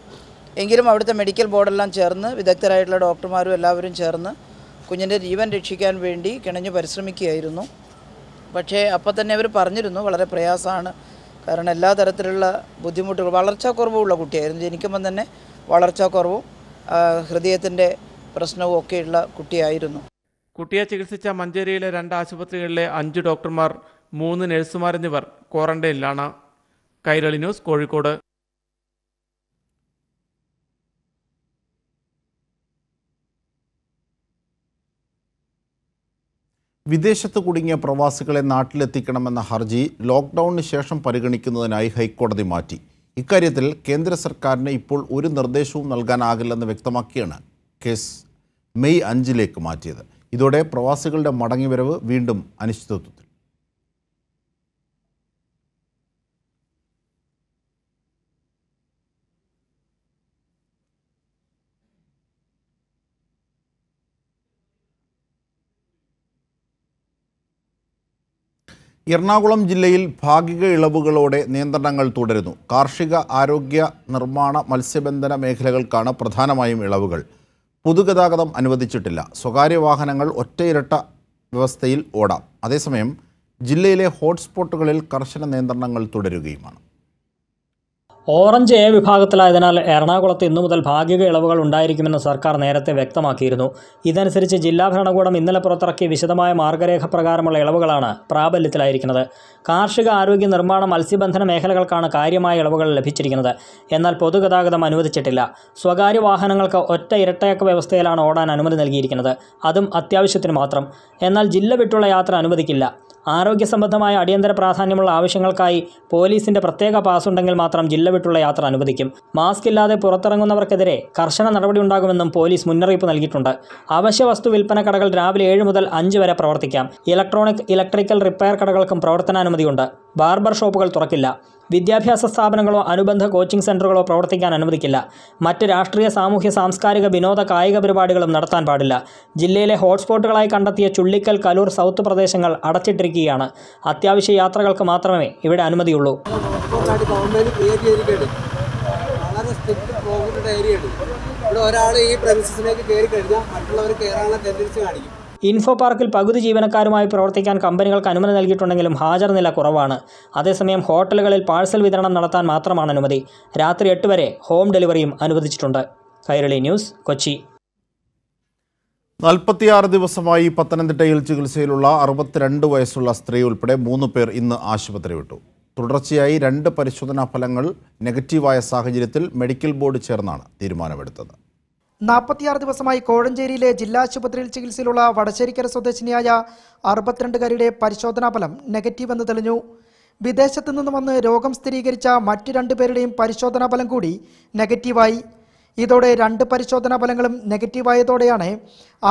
എങ്കിലും അവിടുത്തെ മെഡിക്കൽ ബോർഡെല്ലാം ചേർന്ന് വിദഗ്ധരായിട്ടുള്ള ഡോക്ടർമാരും എല്ലാവരും ചേർന്ന് കുഞ്ഞിൻ്റെ ജീവൻ രക്ഷിക്കാൻ വേണ്ടി കിണഞ്ഞ് പരിശ്രമിക്കുകയായിരുന്നു പക്ഷേ അപ്പം തന്നെ അവർ പറഞ്ഞിരുന്നു വളരെ പ്രയാസമാണ് കാരണം എല്ലാ തരത്തിലുള്ള ബുദ്ധിമുട്ടുകൾ വളർച്ചാക്കുറവുള്ള കുട്ടിയായിരുന്നു ജനിക്കുമ്പം തന്നെ വളർച്ചാക്കുറവും ഹൃദയത്തിൻ്റെ പ്രശ്നവും ഒക്കെയുള്ള കുട്ടിയായിരുന്നു കുട്ടിയെ ചികിത്സിച്ച മഞ്ചേരിയിലെ രണ്ട് ആശുപത്രികളിലെ അഞ്ച് ഡോക്ടർമാർ മൂന്ന് നഴ്സുമാർ എന്നിവർ ക്വാറന്റൈനിലാണ് കൈരളി ന്യൂസ് കോഴിക്കോട് വിദേശത്ത് കുടുങ്ങിയ പ്രവാസികളെ നാട്ടിലെത്തിക്കണമെന്ന ഹർജി ലോക്ക്ഡൌണിന് ശേഷം പരിഗണിക്കുന്നതിനായി ഹൈക്കോടതി മാറ്റി ഇക്കാര്യത്തിൽ കേന്ദ്ര സർക്കാരിന് ഇപ്പോൾ ഒരു നിർദ്ദേശവും നൽകാനാകില്ലെന്ന് വ്യക്തമാക്കിയാണ് കേസ് മെയ് അഞ്ചിലേക്ക് മാറ്റിയത് ഇതോടെ പ്രവാസികളുടെ മടങ്ങിവരവ് വീണ്ടും അനിശ്ചിതത്വത്തിൽ എറണാകുളം ജില്ലയിൽ ഭാഗിക ഇളവുകളോടെ നിയന്ത്രണങ്ങൾ തുടരുന്നു കാർഷിക ആരോഗ്യ നിർമ്മാണ മത്സ്യബന്ധന മേഖലകൾക്കാണ് പ്രധാനമായും ഇളവുകൾ പൊതുഗതാഗതം അനുവദിച്ചിട്ടില്ല സ്വകാര്യ വാഹനങ്ങൾ ഒറ്റയിരട്ട വ്യവസ്ഥയിൽ ഓടാം അതേസമയം ജില്ലയിലെ ഹോട്ട്സ്പോട്ടുകളിൽ കർശന നിയന്ത്രണങ്ങൾ തുടരുകയുമാണ് ഓറഞ്ച് എ വിഭാഗത്തിലായതിനാൽ എറണാകുളത്ത് ഇന്നു മുതൽ ഭാഗിക ഇളവുകൾ ഉണ്ടായിരിക്കുമെന്ന് സർക്കാർ നേരത്തെ വ്യക്തമാക്കിയിരുന്നു ഇതനുസരിച്ച് ജില്ലാ ഭരണകൂടം ഇന്നലെ പുറത്തിറക്കിയ വിശദമായ മാർഗരേഖ പ്രകാരമുള്ള ഇളവുകളാണ് പ്രാബല്യത്തിലായിരിക്കുന്നത് കാർഷിക ആരോഗ്യ നിർമ്മാണ മത്സ്യബന്ധന മേഖലകൾക്കാണ് കാര്യമായ ഇളവുകൾ ലഭിച്ചിരിക്കുന്നത് എന്നാൽ പൊതുഗതാഗതം അനുവദിച്ചിട്ടില്ല സ്വകാര്യ വാഹനങ്ങൾക്ക് ഒറ്റ ഇരട്ടയക്ക വ്യവസ്ഥയിലാണ് ഓടാൻ അനുമതി നൽകിയിരിക്കുന്നത് അതും അത്യാവശ്യത്തിന് മാത്രം എന്നാൽ ജില്ല വിട്ടുള്ള യാത്ര അനുവദിക്കില്ല ആരോഗ്യ സംബന്ധമായ അടിയന്തര പ്രാധാന്യമുള്ള ആവശ്യങ്ങൾക്കായി പോലീസിന്റെ പ്രത്യേക പാസ് ഉണ്ടെങ്കിൽ മാത്രം ജില്ല വിട്ടുള്ള യാത്ര അനുവദിക്കും മാസ്ക് ഇല്ലാതെ പുറത്തിറങ്ങുന്നവർക്കെതിരെ കർശന നടപടി ഉണ്ടാകുമെന്നും പോലീസ് മുന്നറിയിപ്പ് നൽകിയിട്ടുണ്ട് അവശ്യ വസ്തു വിൽപ്പന കടകൾ രാവിലെ ഏഴ് മുതൽ അഞ്ച് വരെ പ്രവർത്തിക്കാം ഇലക്ട്രോണിക് ഇലക്ട്രിക്കൽ റിപ്പയർ കടകൾക്കും പ്രവർത്തനാനുമതിയുണ്ട് ബാർബർ ഷോപ്പുകൾ തുറക്കില്ല വിദ്യാഭ്യാസ സ്ഥാപനങ്ങളോ അനുബന്ധ കോച്ചിംഗ് സെൻ്ററുകളോ പ്രവർത്തിക്കാൻ അനുവദിക്കില്ല മറ്റ് രാഷ്ട്രീയ സാമൂഹ്യ സാംസ്കാരിക വിനോദ കായിക പരിപാടികളും നടത്താൻ പാടില്ല ജില്ലയിലെ ഹോട്ട്സ്പോട്ടുകളായി കണ്ടെത്തിയ ചുള്ളിക്കൽ കലൂർ സൗത്ത് പ്രദേശങ്ങൾ അടച്ചിട്ടിരിക്കുകയാണ് അത്യാവശ്യ യാത്രകൾക്ക് മാത്രമേ ഇവിടെ അനുമതിയുള്ളൂ വളരെ പ്രോഗ്രാം ഏരിയയാണ് ഇവിടെ ഒരാൾ ഈ പ്രമിസസിലേക്ക് കയറി കഴിഞ്ഞാൽ മറ്റുള്ളവർ കയറാനുള്ള ടെൻഡൻസി കാണിക്കും ഇൻഫോ പാർക്കിൽ പകുതി ജീവനക്കാരുമായി പ്രവർത്തിക്കാൻ കമ്പനികൾക്ക് അനുമതി നൽകിയിട്ടുണ്ടെങ്കിലും ഹാജർ നില കുറവാണ് അതേസമയം ഹോട്ടലുകളിൽ പാഴ്സൽ വിതരണം നടത്താൻ മാത്രമാണ് അനുമതി രാത്രി എട്ട് വരെ ഹോം ഡെലിവറിയും അനുവദിച്ചിട്ടുണ്ട് കൈരളി ന്യൂസ് കൊച്ചി നാൽപ്പത്തിയാറ് ദിവസമായി പത്തനംതിട്ടയിൽ ചികിത്സയിലുള്ള അറുപത്തിരണ്ട് വയസ്സുള്ള സ്ത്രീ ഉൾപ്പെടെ മൂന്ന് പേർ ഇന്ന് ആശുപത്രി വിട്ടു തുടർച്ചയായി രണ്ട് പരിശോധനാ ഫലങ്ങൾ നെഗറ്റീവായ സാഹചര്യത്തിൽ മെഡിക്കൽ ബോർഡ് ചേർന്നാണ് തീരുമാനമെടുത്തത് നാൽപ്പത്തിയാറ് ദിവസമായി കോഴഞ്ചേരിയിലെ ജില്ലാ ആശുപത്രിയിൽ ചികിത്സയിലുള്ള വടശ്ശേരിക്കര സ്വദേശിനിയായ അറുപത്തിരണ്ടുകാരിയുടെ പരിശോധനാ ഫലം നെഗറ്റീവ് എന്ന് തെളിഞ്ഞു വിദേശത്തു നിന്ന് വന്ന് രോഗം സ്ഥിരീകരിച്ച മറ്റു രണ്ടുപേരുടെയും പരിശോധനാ ഫലം കൂടി നെഗറ്റീവായി ഇതോടെ രണ്ട് പരിശോധനാ ഫലങ്ങളും നെഗറ്റീവായതോടെയാണ്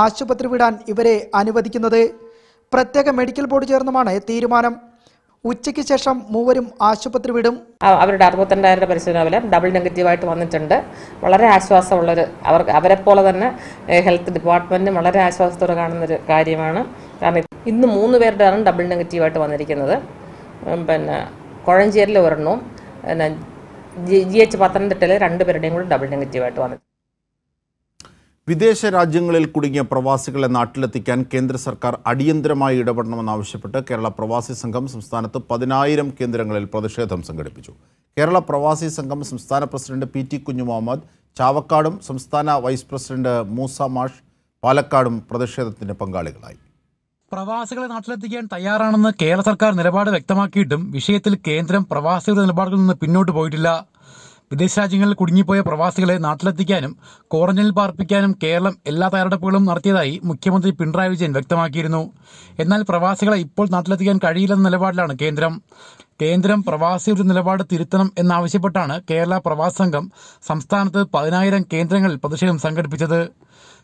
ആശുപത്രി വിടാൻ ഇവരെ അനുവദിക്കുന്നത് പ്രത്യേക മെഡിക്കൽ ബോർഡ് ചേർന്നുമാണ് തീരുമാനം ഉച്ചയ്ക്ക് ശേഷം മൂവരും ആശുപത്രി വിടും അവരുടെ അറുപത്തിരണ്ടായിരം പരിശോധന വില ഡബിൾ നെഗറ്റീവായിട്ട് വന്നിട്ടുണ്ട് വളരെ ആശ്വാസമുള്ളൊരു അവർ പോലെ തന്നെ ഹെൽത്ത് ഡിപ്പാർട്ട്മെന്റും വളരെ ആശ്വാസത്തോടെ കാണുന്നൊരു കാര്യമാണ് കാരണം ഇന്ന് മൂന്ന് പേരുടെയാണ് ഡബിൾ നെഗറ്റീവായിട്ട് വന്നിരിക്കുന്നത് പിന്നെ കുഴഞ്ചേരിൽ ഒരെണ്ണവും പിന്നെ ജി എച്ച് പത്തനംതിട്ടയിൽ രണ്ടുപേരുടെയും കൂടി ഡബിൾ നെഗറ്റീവായിട്ട് വന്നിട്ടുണ്ട് വിദേശ രാജ്യങ്ങളിൽ കുടുങ്ങിയ പ്രവാസികളെ നാട്ടിലെത്തിക്കാൻ കേന്ദ്ര സർക്കാർ അടിയന്തരമായി ഇടപെടണമെന്നാവശ്യപ്പെട്ട് കേരള പ്രവാസി സംഘം സംസ്ഥാനത്ത് പതിനായിരം കേന്ദ്രങ്ങളിൽ പ്രതിഷേധം സംഘടിപ്പിച്ചു കേരള പ്രവാസി സംഘം സംസ്ഥാന പ്രസിഡന്റ് പി ടി കുഞ്ഞുമുഹമ്മദ് ചാവക്കാടും സംസ്ഥാന വൈസ് പ്രസിഡന്റ് മൂസ മാഷ് പാലക്കാടും പ്രതിഷേധത്തിന്റെ പങ്കാളികളായി പ്രവാസികളെ നാട്ടിലെത്തിക്കാൻ തയ്യാറാണെന്ന് കേരള സർക്കാർ നിലപാട് വ്യക്തമാക്കിയിട്ടും വിഷയത്തിൽ കേന്ദ്രം പ്രവാസികളുടെ നിലപാടുകളിൽ നിന്ന് പിന്നോട്ട് പോയിട്ടില്ല വിദേശ രാജ്യങ്ങളിൽ കുടുങ്ങിപ്പോയ പ്രവാസികളെ നാട്ടിലെത്തിക്കാനും ക്വാറന്റൈനിൽ പാർപ്പിക്കാനും കേരളം എല്ലാ തയ്യാറെടുപ്പുകളും നടത്തിയതായി മുഖ്യമന്ത്രി പിണറായി വിജയൻ വ്യക്തമാക്കിയിരുന്നു എന്നാൽ പ്രവാസികളെ ഇപ്പോൾ നാട്ടിലെത്തിക്കാൻ കഴിയില്ലെന്ന നിലപാടിലാണ് കേന്ദ്രം കേന്ദ്രം പ്രവാസിയുടെ നിലപാട് തിരുത്തണം എന്നാവശ്യപ്പെട്ടാണ് കേരള പ്രവാസി സംഘം സംസ്ഥാനത്ത് പതിനായിരം കേന്ദ്രങ്ങളിൽ പ്രതിഷേധം സംഘടിപ്പിച്ചത്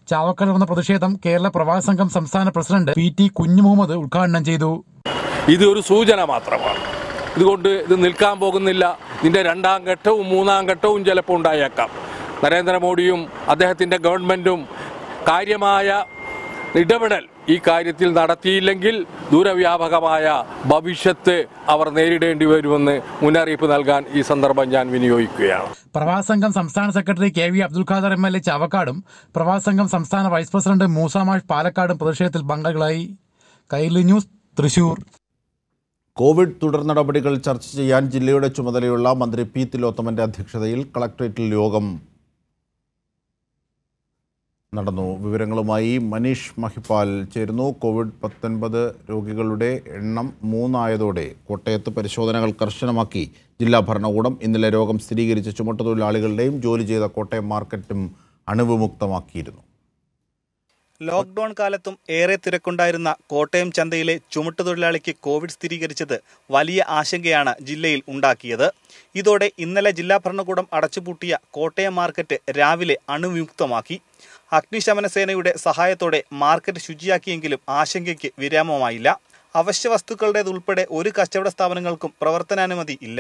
ചാവക്കാട് നടന്ന പ്രതിഷേധം കേരള പ്രവാസി സംഘം സംസ്ഥാന പ്രസിഡന്റ് പി ടി കുഞ്ഞുമുഹമ്മദ് ഉദ്ഘാടനം ചെയ്തു ഇത് ഒരു സൂചന മാത്രമാണ് ഇതുകൊണ്ട് ഇത് നിൽക്കാൻ പോകുന്നില്ല ഇതിൻ്റെ രണ്ടാം ഘട്ടവും മൂന്നാം ഘട്ടവും ചിലപ്പോൾ ഉണ്ടായേക്കാം നരേന്ദ്രമോദിയും അദ്ദേഹത്തിൻ്റെ ഗവൺമെൻറ്റും കാര്യമായ ഇടപെടൽ ഈ കാര്യത്തിൽ നടത്തിയില്ലെങ്കിൽ ദൂരവ്യാപകമായ ഭവിഷ്യത്ത് അവർ നേരിടേണ്ടി വരുമെന്ന് മുന്നറിയിപ്പ് നൽകാൻ ഈ സന്ദർഭം ഞാൻ വിനിയോഗിക്കുകയാണ് പ്രവാസംഘം സംസ്ഥാന secretary K V Abdul Khader M L A ചാവക്കാടും പ്രവാസംഘം സംസ്ഥാന വൈസ് പ്രസിഡന്റ് മൂസാമാഷ് പാലക്കാടും പ്രതിഷേധത്തിൽ പങ്കാളികളായി കൈലി ന്യൂസ് തൃശൂർ കോവിഡ് തുടർ നടപടികൾ ചർച്ച ചെയ്യാൻ ജില്ലയുടെ ചുമതലയുള്ള മന്ത്രി പി തിലോത്തമന്റെ അധ്യക്ഷതയിൽ കളക്ട്രേറ്റിൽ യോഗം നടന്നു വിവരങ്ങളുമായി മനീഷ് മഹിപ്പാൽ ചേരുന്നു കോവിഡ് പത്തൊൻപത് രോഗികളുടെ എണ്ണം മൂന്നായതോടെ കോട്ടയത്ത് പരിശോധനകൾ കർശനമാക്കി ജില്ലാ ഭരണകൂടം ഇന്നലെ രോഗം സ്ഥിരീകരിച്ച ചുമട്ടുതൊഴിലാളികളുടെയും ജോലി ചെയ്ത കോട്ടയം മാർക്കറ്റും അണുവിമുക്തമാക്കിയിരുന്നു ലോക്ക്ഡൌൺ കാലത്തും ഏറെ തിരക്കുണ്ടായിരുന്ന കോട്ടയം ചന്തയിലെ ചുമട്ടുതൊഴിലാളിക്ക് കോവിഡ് സ്ഥിരീകരിച്ചത് വലിയ ആശങ്കയാണ് ജില്ലയിൽ ഉണ്ടാക്കിയത് ഇതോടെ ഇന്നലെ ജില്ലാ ഭരണകൂടം അടച്ചുപൂട്ടിയ കോട്ടയം മാർക്കറ്റ് രാവിലെ അണുവിമുക്തമാക്കി അഗ്നിശമന സേനയുടെ സഹായത്തോടെ മാർക്കറ്റ് ശുചിയാക്കിയെങ്കിലും ആശങ്കയ്ക്ക് വിരാമമായില്ല അവശ്യ വസ്തുക്കളുടേതുൾപ്പെടെ ഒരു കച്ചവട സ്ഥാപനങ്ങൾക്കും പ്രവർത്തനാനുമതി ഇല്ല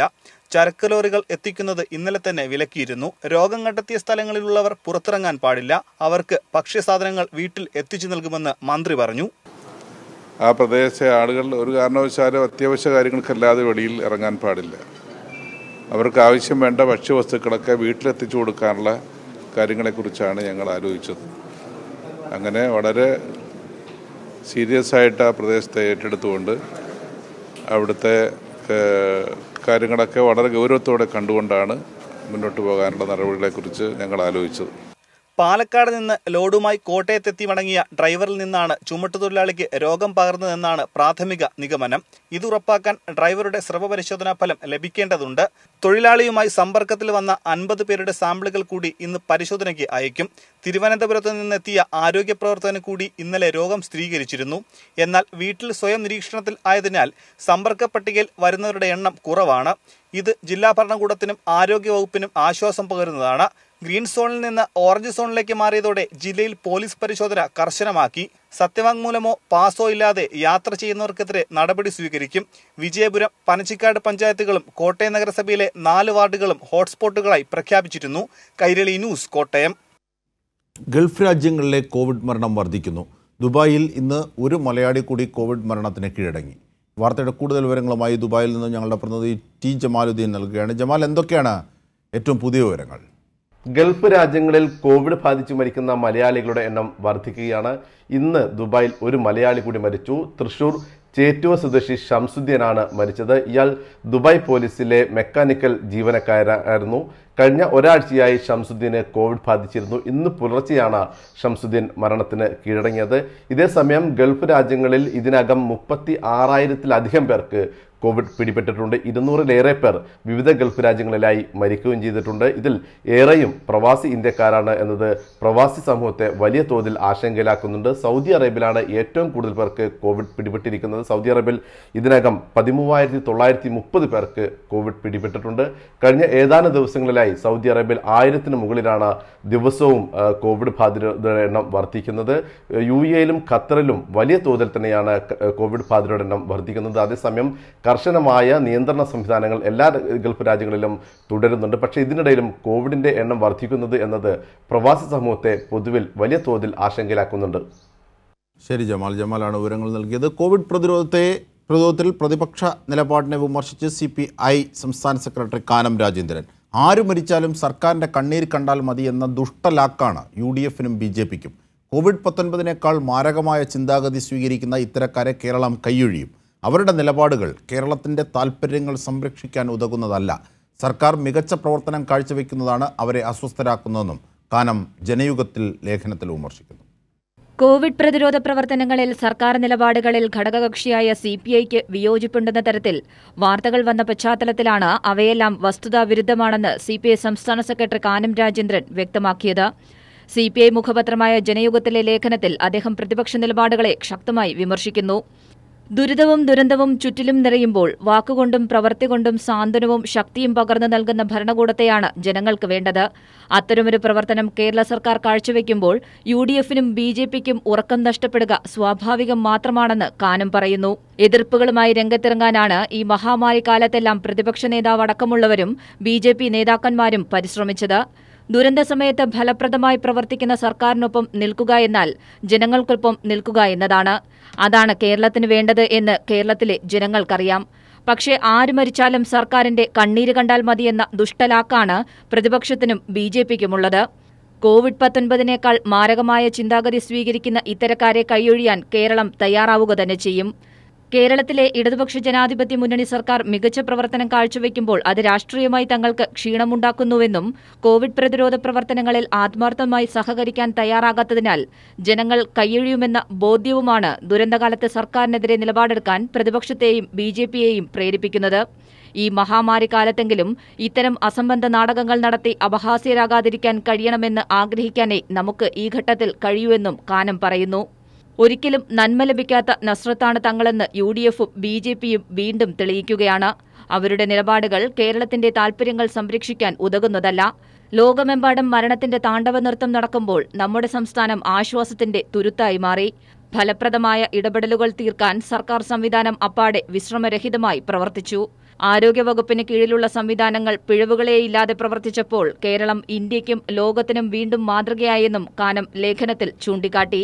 ചരക്ക് ലോറികൾ എത്തിക്കുന്നത് ഇന്നലെ തന്നെ വിലക്കിയിരുന്നു രോഗം കണ്ടെത്തിയ സ്ഥലങ്ങളിലുള്ളവർ പുറത്തിറങ്ങാൻ പാടില്ല അവർക്ക് ഭക്ഷ്യസാധനങ്ങൾ വീട്ടിൽ എത്തിച്ചു നൽകുമെന്ന് മന്ത്രി പറഞ്ഞു ആ പ്രദേശത്തെ ആളുകൾ ഒരു കാരണവശാലും അത്യാവശ്യ കാര്യങ്ങൾക്കല്ലാതെ വെളിയിൽ ഇറങ്ങാൻ പാടില്ല അവർക്ക് ആവശ്യം വേണ്ട ഭക്ഷ്യവസ്തുക്കളൊക്കെ വീട്ടിലെത്തിച്ചു കൊടുക്കാനുള്ള കാര്യങ്ങളെക്കുറിച്ചാണ് ഞങ്ങൾ ആലോചിച്ചത് അങ്ങനെ വളരെ സീരിയസ് ആയിട്ട് ആ പ്രദേശത്തെ ഏറ്റെടുത്തുകൊണ്ട് അവിടുത്തെ കാര്യങ്ങളൊക്കെ വളരെ ഗൗരവത്തോടെ കണ്ടുകൊണ്ടാണ് മുന്നോട്ട് പോകാനുള്ള നടപടികളെക്കുറിച്ച് ഞങ്ങൾ ആലോചിച്ചത് പാലക്കാട് നിന്ന് ലോഡുമായി കോട്ടയത്തെത്തി മടങ്ങിയ ഡ്രൈവറിൽ നിന്നാണ് ചുമട്ടുതൊഴിലാളിക്ക് രോഗം പകർന്നതെന്നാണ് പ്രാഥമിക നിഗമനം ഇതുറപ്പാക്കാൻ ഡ്രൈവറുടെ സ്രവ പരിശോധനാ ഫലം ലഭിക്കേണ്ടതുണ്ട് തൊഴിലാളിയുമായി സമ്പർക്കത്തിൽ വന്ന അൻപത് പേരുടെ സാമ്പിളുകൾ കൂടി ഇന്ന് പരിശോധനയ്ക്ക് അയക്കും തിരുവനന്തപുരത്ത് നിന്നെത്തിയ ആരോഗ്യ പ്രവർത്തകന് കൂടി ഇന്നലെ രോഗം സ്ഥിരീകരിച്ചിരുന്നു എന്നാൽ വീട്ടിൽ സ്വയം നിരീക്ഷണത്തിൽ ആയതിനാൽ സമ്പർക്ക പട്ടികയിൽ വരുന്നവരുടെ എണ്ണം കുറവാണ് ഇത് ജില്ലാ ഭരണകൂടത്തിനും ആരോഗ്യവകുപ്പിനും ആശ്വാസം പകരുന്നതാണ് ഗ്രീൻ സോണിൽ നിന്ന് ഓറഞ്ച് സോണിലേക്ക് മാറിയതോടെ ജില്ലയിൽ പോലീസ് പരിശോധന കർശനമാക്കി സത്യവാങ്മൂലമോ പാസോ ഇല്ലാതെ യാത്ര ചെയ്യുന്നവർക്കെതിരെ നടപടി സ്വീകരിക്കും വിജയപുരം പനച്ചിക്കാട് പഞ്ചായത്തുകളും കോട്ടയം നഗരസഭയിലെ നാല് വാർഡുകളും ഹോട്ട്സ്പോട്ടുകളായി പ്രഖ്യാപിച്ചിരുന്നു കൈരളി ന്യൂസ് കോട്ടയം ഗൾഫ് രാജ്യങ്ങളിലെ കോവിഡ് മരണം വർദ്ധിക്കുന്നു ദുബായിൽ ഇന്ന് ഒരു മലയാളി കൂടി കോവിഡ് മരണത്തിന് കീഴടങ്ങി വാർത്തയുടെ കൂടുതൽ വിവരങ്ങളുമായി ദുബായിൽ നിന്ന് ഞങ്ങളുടെ പ്രതിനിധി ടി ജമാലുദ്ദീൻ നൽകുകയാണ് ജമാൽ എന്തൊക്കെയാണ് ഏറ്റവും പുതിയ വിവരങ്ങൾ ഗൾഫ് രാജ്യങ്ങളിൽ കോവിഡ് ബാധിച്ചു മരിക്കുന്ന മലയാളികളുടെ എണ്ണം വർദ്ധിക്കുകയാണ് ഇന്ന് ദുബായിൽ ഒരു മലയാളി കൂടി മരിച്ചു തൃശൂർ ചേറ്റുവ സ്വദേശി ഷംസുദ്ദീനാണ് മരിച്ചത് ഇയാൾ ദുബായ് പോലീസിലെ മെക്കാനിക്കൽ ജീവനക്കാരായിരുന്നു കഴിഞ്ഞ ഒരാഴ്ചയായി ഷംസുദ്ദീനെ കോവിഡ് ബാധിച്ചിരുന്നു ഇന്ന് പുലർച്ചെയാണ് ഷംസുദ്ദീൻ മരണത്തിന് കീഴടങ്ങിയത് ഇതേസമയം ഗൾഫ് രാജ്യങ്ങളിൽ ഇതിനകം മുപ്പത്തി ആറായിരത്തിലധികം പേർക്ക് കോവിഡ് പിടിപെട്ടിട്ടുണ്ട് ഇരുന്നൂറിലേറെ പേർ വിവിധ ഗൾഫ് രാജ്യങ്ങളിലായി മരിക്കുകയും ചെയ്തിട്ടുണ്ട് ഇതിൽ ഏറെയും പ്രവാസി ഇന്ത്യക്കാരാണ് എന്നത് പ്രവാസി സമൂഹത്തെ വലിയ തോതിൽ ആശങ്കയിലാക്കുന്നുണ്ട് സൗദി അറേബ്യയിലാണ് ഏറ്റവും കൂടുതൽ പേർക്ക് കോവിഡ് പിടിപെട്ടിരിക്കുന്നത് സൗദി അറേബ്യയിൽ ഇതിനകം പതിമൂവായിരത്തി തൊള്ളായിരത്തി മുപ്പത് പേർക്ക് കോവിഡ് പിടിപെട്ടിട്ടുണ്ട് കഴിഞ്ഞ ഏതാനും ദിവസങ്ങളിലായി ഇതിനായി സൗദി അറേബ്യയിൽ ആയിരത്തിന് മുകളിലാണ് ദിവസവും കോവിഡ് ബാധിതരുടെ എണ്ണം വർദ്ധിക്കുന്നത് യു എയിലും ഖത്തറിലും വലിയ തോതിൽ തന്നെയാണ് കോവിഡ് ബാധിതരുടെ എണ്ണം വർദ്ധിക്കുന്നത് അതേസമയം കർശനമായ നിയന്ത്രണ സംവിധാനങ്ങൾ എല്ലാ ഗൾഫ് രാജ്യങ്ങളിലും തുടരുന്നുണ്ട് പക്ഷേ ഇതിനിടയിലും കോവിഡിൻ്റെ എണ്ണം വർദ്ധിക്കുന്നത് എന്നത് പ്രവാസി സമൂഹത്തെ പൊതുവിൽ വലിയ തോതിൽ ആശങ്കയിലാക്കുന്നുണ്ട് ശരി ജമാൽ ജമാലാണ് വിവരങ്ങൾ നൽകിയത് കോവിഡ് പ്രതിരോധത്തെ പ്രതിരോധത്തിൽ പ്രതിപക്ഷ നിലപാടിനെ വിമർശിച്ച് സി സംസ്ഥാന സെക്രട്ടറി കാനം രാജേന്ദ്രൻ ആര് മരിച്ചാലും സർക്കാരിൻ്റെ കണ്ണീർ കണ്ടാൽ മതി എന്ന ദുഷ്ടലാക്കാണ് യു ഡി എഫിനും ബി ജെ പിക്കും കോവിഡ് പത്തൊൻപതിനേക്കാൾ മാരകമായ ചിന്താഗതി സ്വീകരിക്കുന്ന ഇത്തരക്കാരെ കേരളം കൈയൊഴിയും അവരുടെ നിലപാടുകൾ കേരളത്തിൻ്റെ താൽപ്പര്യങ്ങൾ സംരക്ഷിക്കാൻ ഉതകുന്നതല്ല സർക്കാർ മികച്ച പ്രവർത്തനം കാഴ്ചവെക്കുന്നതാണ് അവരെ അസ്വസ്ഥരാക്കുന്നതെന്നും കാനം ജനയുഗത്തിൽ ലേഖനത്തിൽ വിമർശിക്കുന്നു കോവിഡ് പ്രതിരോധ പ്രവർത്തനങ്ങളിൽ സർക്കാർ നിലപാടുകളിൽ ഘടകകക്ഷിയായ സി പി ഐക്ക് വിയോജിപ്പുണ്ടെന്ന തരത്തിൽ വാർത്തകൾ വന്ന പശ്ചാത്തലത്തിലാണ് അവയെല്ലാം വസ്തുതാ വിരുദ്ധമാണെന്ന് സി പി ഐ സംസ്ഥാന സെക്രട്ടറി കാനം രാജേന്ദ്രൻ വ്യക്തമാക്കിയത് സി പി ഐ മുഖപത്രമായ ജനയുഗത്തിലെ ലേഖനത്തിൽ അദ്ദേഹം പ്രതിപക്ഷ നിലപാടുകളെ ശക്തമായി വിമർശിക്കുന്നു ദുരിതവും ദുരന്തവും ചുറ്റിലും നിറയുമ്പോൾ വാക്കുകൊണ്ടും പ്രവൃത്തി കൊണ്ടും സാന്ത്വനവും ശക്തിയും പകർന്നു നൽകുന്ന ഭരണകൂടത്തെയാണ് ജനങ്ങൾക്ക് വേണ്ടത് അത്തരമൊരു പ്രവർത്തനം കേരള സർക്കാർ കാഴ്ചവെക്കുമ്പോൾ യു ഡി എഫിനും ബി ജെ പിക്കും ഉറക്കം നഷ്ടപ്പെടുക സ്വാഭാവികം മാത്രമാണെന്ന് കാനം പറയുന്നു എതിർപ്പുകളുമായി രംഗത്തിറങ്ങാനാണ് ഈ മഹാമാരി കാലത്തെല്ലാം പ്രതിപക്ഷ നേതാവടക്കമുള്ളവരും ബി നേതാക്കന്മാരും പരിശ്രമിച്ചത് ദുരന്ത സമയത്ത് ഫലപ്രദമായി പ്രവർത്തിക്കുന്ന സർക്കാരിനൊപ്പം നിൽക്കുക എന്നാൽ ജനങ്ങൾക്കൊപ്പം നിൽക്കുക എന്നതാണ് അതാണ് കേരളത്തിന് വേണ്ടത് എന്ന് കേരളത്തിലെ ജനങ്ങൾക്കറിയാം പക്ഷേ ആര് മരിച്ചാലും സർക്കാരിന്റെ കണ്ണീര് കണ്ടാൽ മതിയെന്ന ദുഷ്ടലാക്കാണ് പ്രതിപക്ഷത്തിനും ബി ജെ പിക്കുമുള്ളത് കോവിഡ് പത്തൊൻപതിനേക്കാൾ മാരകമായ ചിന്താഗതി സ്വീകരിക്കുന്ന ഇത്തരക്കാരെ കൈയൊഴിയാൻ കേരളം തയ്യാറാവുക തന്നെ ചെയ്യും കേരളത്തിലെ ഇടതുപക്ഷ ജനാധിപത്യ മുന്നണി സർക്കാർ മികച്ച പ്രവർത്തനം കാഴ്ചവെക്കുമ്പോൾ അത് രാഷ്ട്രീയമായി തങ്ങൾക്ക് ക്ഷീണമുണ്ടാക്കുന്നുവെന്നും കോവിഡ് പ്രതിരോധ പ്രവർത്തനങ്ങളിൽ ആത്മാർത്ഥമായി സഹകരിക്കാൻ തയ്യാറാകാത്തതിനാൽ ജനങ്ങൾ കൈയൊഴിയുമെന്ന ബോധ്യവുമാണ് ദുരന്തകാലത്ത് സർക്കാരിനെതിരെ നിലപാടെടുക്കാൻ പ്രതിപക്ഷത്തെയും ബി ജെ പിയെയും പ്രേരിപ്പിക്കുന്നത് ഈ മഹാമാരി കാലത്തെങ്കിലും ഇത്തരം അസംബന്ധ നാടകങ്ങൾ നടത്തി അപഹാസ്യരാകാതിരിക്കാൻ കഴിയണമെന്ന് ആഗ്രഹിക്കാനേ നമുക്ക് ഈ ഘട്ടത്തിൽ കഴിയൂവെന്നും കാനം പറയുന്നു ഒരിക്കലും നന്മ ലഭിക്കാത്ത നസ്രത്താണ് തങ്ങളെന്ന് യു ഡി എഫും ബി ജെ പിയും വീണ്ടും തെളിയിക്കുകയാണ് അവരുടെ നിലപാടുകൾ കേരളത്തിന്റെ താൽപര്യങ്ങൾ സംരക്ഷിക്കാൻ ഉതകുന്നതല്ല ലോകമെമ്പാടും മരണത്തിന്റെ താണ്ഡവ നൃത്തം നടക്കുമ്പോൾ നമ്മുടെ സംസ്ഥാനം ആശ്വാസത്തിന്റെ തുരുത്തായി മാറി ഫലപ്രദമായ ഇടപെടലുകൾ തീർക്കാൻ സർക്കാർ സംവിധാനം അപ്പാടെ വിശ്രമരഹിതമായി പ്രവർത്തിച്ചു ആരോഗ്യവകുപ്പിന് കീഴിലുള്ള സംവിധാനങ്ങൾ ഇല്ലാതെ പ്രവർത്തിച്ചപ്പോൾ കേരളം ഇന്ത്യയ്ക്കും ലോകത്തിനും വീണ്ടും മാതൃകയായെന്നും കാനം ലേഖനത്തിൽ ചൂണ്ടിക്കാട്ടി